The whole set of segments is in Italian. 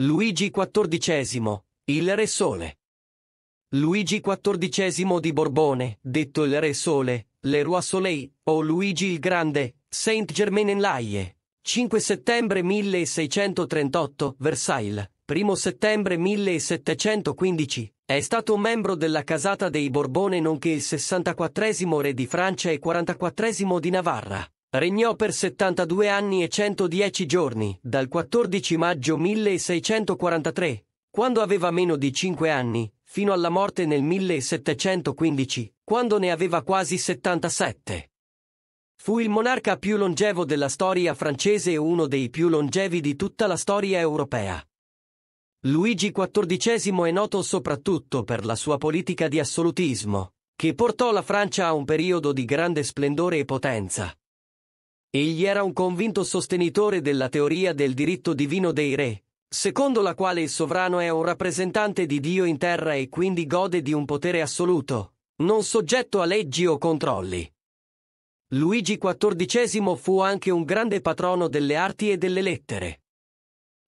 Luigi XIV, il Re Sole. Luigi XIV di Borbone, detto il Re Sole, le Roi Soleil, o Luigi il Grande, Saint Germain en Laye. 5 settembre 1638, Versailles, 1 settembre 1715, è stato membro della casata dei Borbone nonché il 64 re di Francia e 44 di Navarra. Regnò per 72 anni e 110 giorni, dal 14 maggio 1643, quando aveva meno di 5 anni, fino alla morte nel 1715, quando ne aveva quasi 77. Fu il monarca più longevo della storia francese e uno dei più longevi di tutta la storia europea. Luigi XIV è noto soprattutto per la sua politica di assolutismo, che portò la Francia a un periodo di grande splendore e potenza, Egli era un convinto sostenitore della teoria del diritto divino dei re, secondo la quale il sovrano è un rappresentante di Dio in terra e quindi gode di un potere assoluto, non soggetto a leggi o controlli. Luigi XIV fu anche un grande patrono delle arti e delle lettere.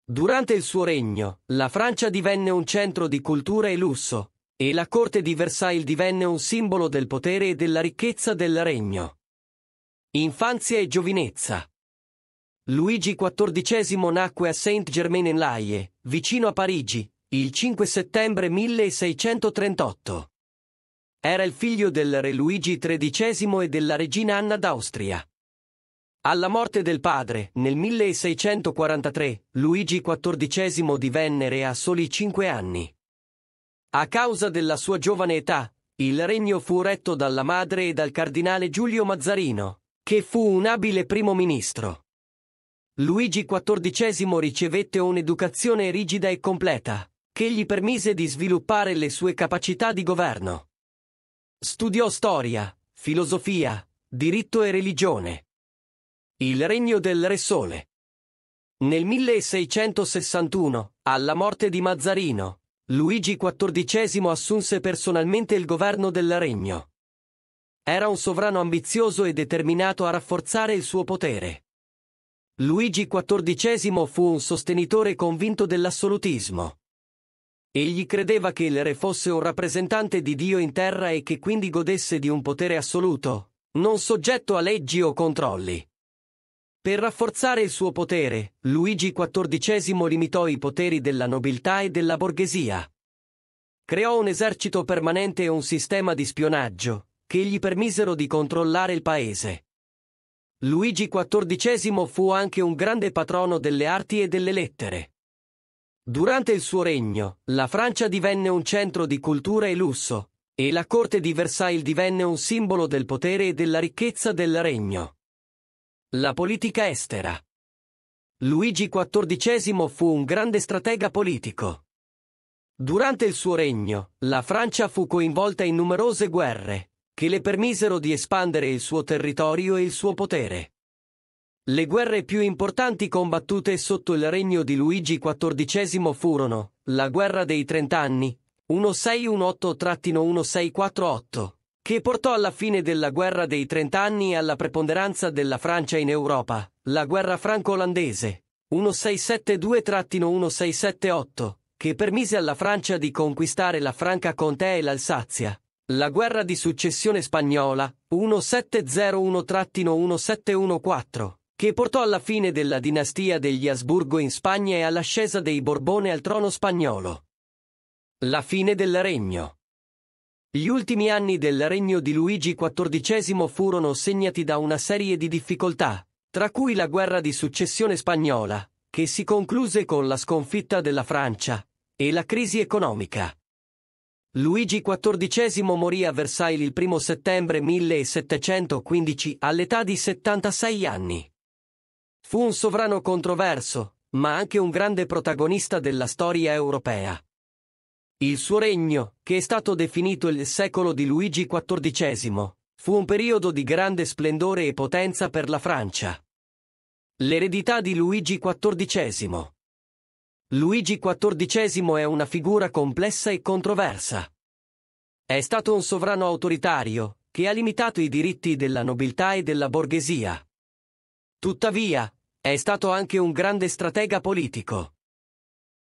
Durante il suo regno, la Francia divenne un centro di cultura e lusso, e la corte di Versailles divenne un simbolo del potere e della ricchezza del regno. Infanzia e giovinezza. Luigi XIV nacque a Saint-Germain-en-Laye, vicino a Parigi, il 5 settembre 1638. Era il figlio del re Luigi XIII e della regina Anna d'Austria. Alla morte del padre, nel 1643, Luigi XIV divenne re a soli cinque anni. A causa della sua giovane età, il regno fu retto dalla madre e dal cardinale Giulio Mazzarino, che fu un abile primo ministro. Luigi XIV ricevette un'educazione rigida e completa, che gli permise di sviluppare le sue capacità di governo. Studiò storia, filosofia, diritto e religione. Il regno del Re Sole. Nel 1661, alla morte di Mazzarino, Luigi XIV assunse personalmente il governo del regno. Era un sovrano ambizioso e determinato a rafforzare il suo potere. Luigi XIV fu un sostenitore convinto dell'assolutismo. Egli credeva che il re fosse un rappresentante di Dio in terra e che quindi godesse di un potere assoluto, non soggetto a leggi o controlli. Per rafforzare il suo potere, Luigi XIV limitò i poteri della nobiltà e della borghesia. Creò un esercito permanente e un sistema di spionaggio, che gli permisero di controllare il paese. Luigi XIV fu anche un grande patrono delle arti e delle lettere. Durante il suo regno, la Francia divenne un centro di cultura e lusso, e la corte di Versailles divenne un simbolo del potere e della ricchezza del regno. La politica estera. Luigi XIV fu un grande stratega politico. Durante il suo regno, la Francia fu coinvolta in numerose guerre, che le permisero di espandere il suo territorio e il suo potere. Le guerre più importanti combattute sotto il regno di Luigi XIV furono la Guerra dei Trent'anni, 1618-1648, che portò alla fine della Guerra dei Trent'anni e alla preponderanza della Francia in Europa, la Guerra franco-olandese, 1672-1678, che permise alla Francia di conquistare la Franca Contea e l'Alsazia, la guerra di successione spagnola 1701-1714, che portò alla fine della dinastia degli Asburgo in Spagna e all'ascesa dei Borbone al trono spagnolo. La fine del regno. Gli ultimi anni del regno di Luigi XIV furono segnati da una serie di difficoltà, tra cui la guerra di successione spagnola, che si concluse con la sconfitta della Francia, e la crisi economica. Luigi XIV morì a Versailles il 1 settembre 1715 all'età di 76 anni. Fu un sovrano controverso, ma anche un grande protagonista della storia europea. Il suo regno, che è stato definito il secolo di Luigi XIV, fu un periodo di grande splendore e potenza per la Francia. L'eredità di Luigi XIV Luigi XIV è una figura complessa e controversa. È stato un sovrano autoritario, che ha limitato i diritti della nobiltà e della borghesia. Tuttavia, è stato anche un grande stratega politico.